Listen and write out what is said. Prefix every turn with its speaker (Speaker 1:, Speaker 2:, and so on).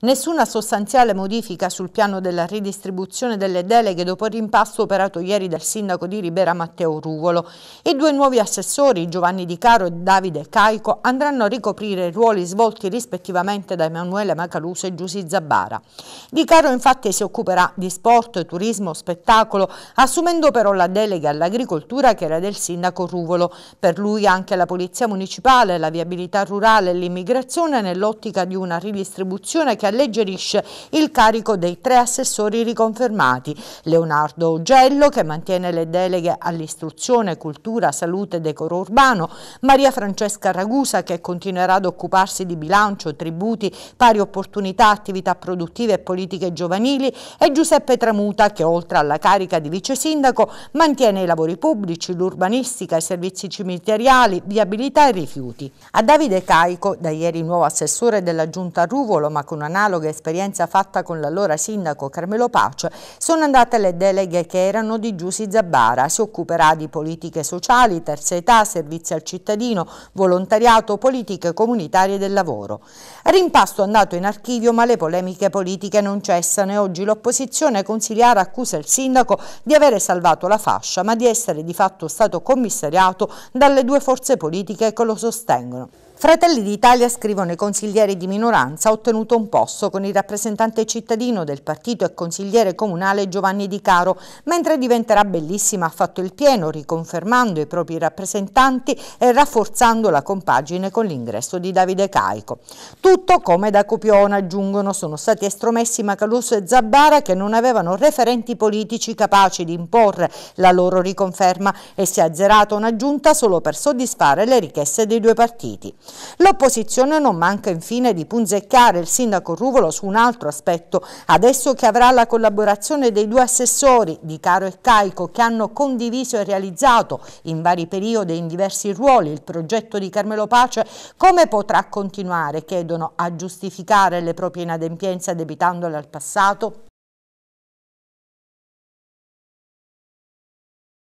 Speaker 1: Nessuna sostanziale modifica sul piano della ridistribuzione delle deleghe dopo il rimpasto operato ieri dal sindaco di Ribera Matteo Ruvolo. I due nuovi assessori, Giovanni Di Caro e Davide Caico, andranno a ricoprire i ruoli svolti rispettivamente da Emanuele Macaluso e Giussi Zabbara. Di Caro infatti si occuperà di sport, turismo, spettacolo, assumendo però la delega all'agricoltura che era del sindaco Ruvolo. Per lui anche la polizia municipale, la viabilità rurale e l'immigrazione nell'ottica di una ridistribuzione che alleggerisce il carico dei tre assessori riconfermati, Leonardo Augello che mantiene le deleghe all'istruzione, cultura, salute e decoro urbano, Maria Francesca Ragusa che continuerà ad occuparsi di bilancio, tributi, pari opportunità, attività produttive e politiche giovanili e Giuseppe Tramuta che oltre alla carica di vice sindaco mantiene i lavori pubblici, l'urbanistica, i servizi cimiteriali, viabilità e rifiuti. A Davide Caico, da ieri nuovo assessore della giunta Ruvolo ma con una analoga esperienza fatta con l'allora sindaco Carmelo Pace, sono andate le deleghe che erano di Giussi Zabbara. Si occuperà di politiche sociali, terza età, servizi al cittadino, volontariato, politiche comunitarie del lavoro. Rimpasto andato in archivio ma le polemiche politiche non cessano e oggi l'opposizione consigliare accusa il sindaco di avere salvato la fascia ma di essere di fatto stato commissariato dalle due forze politiche che lo sostengono. Fratelli d'Italia, scrivono i consiglieri di minoranza, ha ottenuto un posto con il rappresentante cittadino del partito e consigliere comunale Giovanni Di Caro, mentre diventerà bellissima ha fatto il pieno, riconfermando i propri rappresentanti e rafforzando la compagine con l'ingresso di Davide Caico. Tutto come da copione, aggiungono, sono stati estromessi Macaluso e Zabbara che non avevano referenti politici capaci di imporre la loro riconferma e si è azzerata una giunta solo per soddisfare le richieste dei due partiti. L'opposizione non manca infine di punzeccare il sindaco Ruvolo su un altro aspetto. Adesso che avrà la collaborazione dei due assessori, Di Caro e Caico, che hanno condiviso e realizzato in vari periodi e in diversi ruoli il progetto di Carmelo Pace, come potrà continuare, chiedono, a giustificare le proprie inadempienze debitandole al passato?